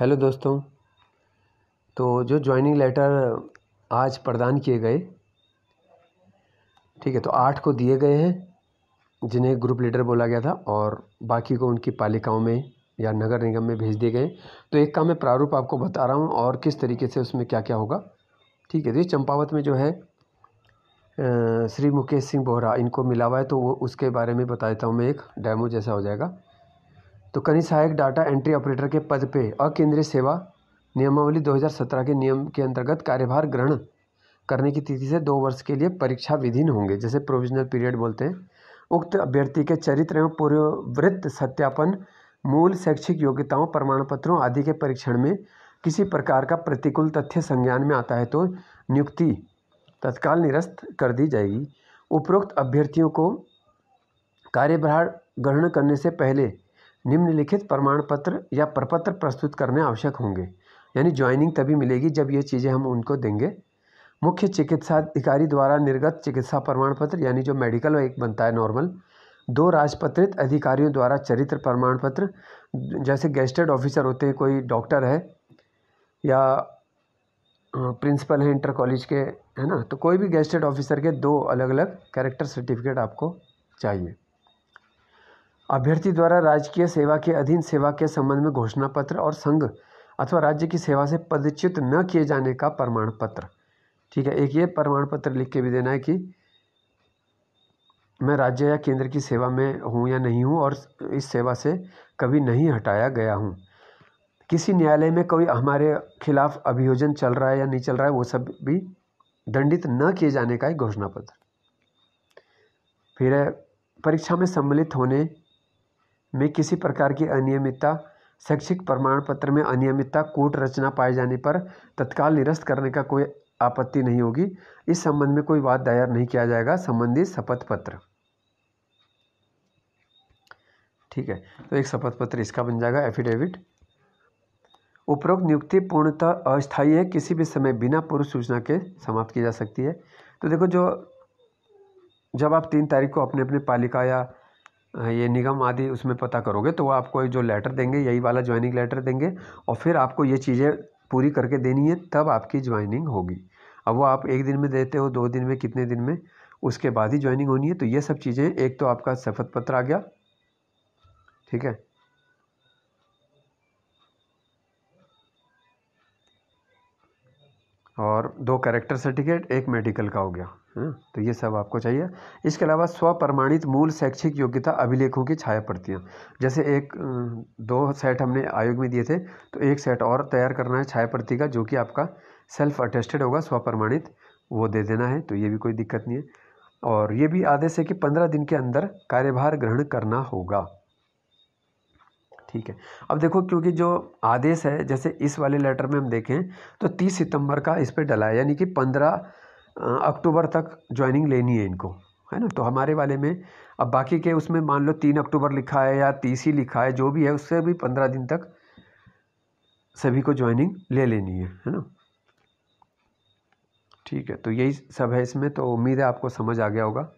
hello दोस्तों तो जो ज्वाइनिंग लेटर आज प्रदान किए गए ठीक है तो आठ को दिए गए हैं जिन्हें ग्रुप लीडर बोला गया था और बाकी को उनकी पालिकाओं में या नगर निगम में भेज दिए गए तो एक का मैं प्रारूप आपको बता रहा हूँ और किस तरीके से उसमें क्या क्या होगा ठीक है तो ये चंपावत में जो है श्री मुकेश सिंह बोहरा इनको मिला हुआ है तो वो उसके बारे में बता देता हूँ मैं एक डैमो जैसा हो जाएगा तो कनी सहायक डाटा एंट्री ऑपरेटर के पद पे केंद्रीय सेवा नियमावली 2017 के नियम के अंतर्गत कार्यभार ग्रहण करने की तिथि से दो वर्ष के लिए परीक्षा विधीन होंगे जैसे प्रोविजनल पीरियड बोलते हैं उक्त अभ्यर्थी के चरित्र एवं पूर्ववृत्त सत्यापन मूल शैक्षिक योग्यताओं प्रमाण पत्रों आदि के परीक्षण में किसी प्रकार का प्रतिकूल तथ्य संज्ञान में आता है तो नियुक्ति तत्काल निरस्त कर दी जाएगी उपरोक्त अभ्यर्थियों को कार्यभार ग्रहण करने से पहले निम्नलिखित प्रमाण पत्र या प्रपत्र प्रस्तुत करने आवश्यक होंगे यानी ज्वाइनिंग तभी मिलेगी जब ये चीज़ें हम उनको देंगे मुख्य चिकित्सा अधिकारी द्वारा निर्गत चिकित्सा प्रमाण पत्र यानी जो मेडिकल एक बनता है नॉर्मल दो राजपत्रित अधिकारियों द्वारा चरित्र प्रमाण पत्र जैसे गेस्टेड ऑफिसर होते हैं कोई डॉक्टर है या प्रिंसिपल हैं इंटर कॉलेज के है ना तो कोई भी गेस्टेड ऑफिसर के दो अलग अलग कैरेक्टर सर्टिफिकेट आपको चाहिए अभ्यर्थी द्वारा राजकीय सेवा के अधीन सेवा के संबंध में घोषणा पत्र और संघ अथवा राज्य की सेवा से पदच्युत न किए जाने का प्रमाण पत्र ठीक है एक ये प्रमाण पत्र लिख के भी देना है कि मैं राज्य या केंद्र की सेवा में हूँ या नहीं हूँ और इस सेवा से कभी नहीं हटाया गया हूँ किसी न्यायालय में कोई हमारे खिलाफ अभियोजन चल रहा है या नहीं चल रहा है वो सब भी दंडित न किए जाने का एक घोषणा पत्र फिर परीक्षा में सम्मिलित होने में किसी प्रकार की अनियमितता शैक्षिक प्रमाण पत्र में अनियमितता कोट रचना पाए जाने पर तत्काल निरस्त करने का कोई आपत्ति नहीं होगी इस संबंध में कोई वाद दायर नहीं किया जाएगा संबंधित शपथ पत्र ठीक है तो एक शपथ पत्र इसका बन जाएगा एफिडेविट उपरोक्त नियुक्ति पूर्णतः अस्थायी है किसी भी समय बिना पूर्व सूचना के समाप्त की जा सकती है तो देखो जो जब आप तीन तारीख को अपने अपने पालिका या ये निगम आदि उसमें पता करोगे तो वो आपको जो लेटर देंगे यही वाला ज्वाइनिंग लेटर देंगे और फिर आपको ये चीज़ें पूरी करके देनी है तब आपकी ज्वाइनिंग होगी अब वो आप एक दिन में देते हो दो दिन में कितने दिन में उसके बाद ही ज्वाइनिंग होनी है तो ये सब चीज़ें एक तो आपका शपथ पत्र आ गया ठीक है और दो कैरेक्टर सर्टिफिकेट एक मेडिकल का हो गया है हम्म, तो ये सब आपको चाहिए इसके अलावा स्वप्रमाणित मूल शैक्षिक योग्यता अभिलेखों की छाया पड़तियाँ जैसे एक दो सेट हमने आयोग में दिए थे तो एक सेट और तैयार करना है छाया प्रति का जो कि आपका सेल्फ अटेस्टेड होगा स्वप्रमाणित वो दे देना है तो ये भी कोई दिक्कत नहीं है और ये भी आदेश है कि पंद्रह दिन के अंदर कार्यभार ग्रहण करना होगा ठीक है अब देखो क्योंकि जो आदेश है जैसे इस वाले लेटर में हम देखें तो तीस सितंबर का इस पर डला है यानी कि पंद्रह अक्टूबर तक ज्वाइनिंग लेनी है इनको है ना तो हमारे वाले में अब बाकी के उसमें मान लो तीन अक्टूबर लिखा है या तीस ही लिखा है जो भी है उससे भी पंद्रह दिन तक सभी को ज्वाइनिंग ले लेनी है है ना ठीक है तो यही सब है इसमें तो उम्मीद है आपको समझ आ गया होगा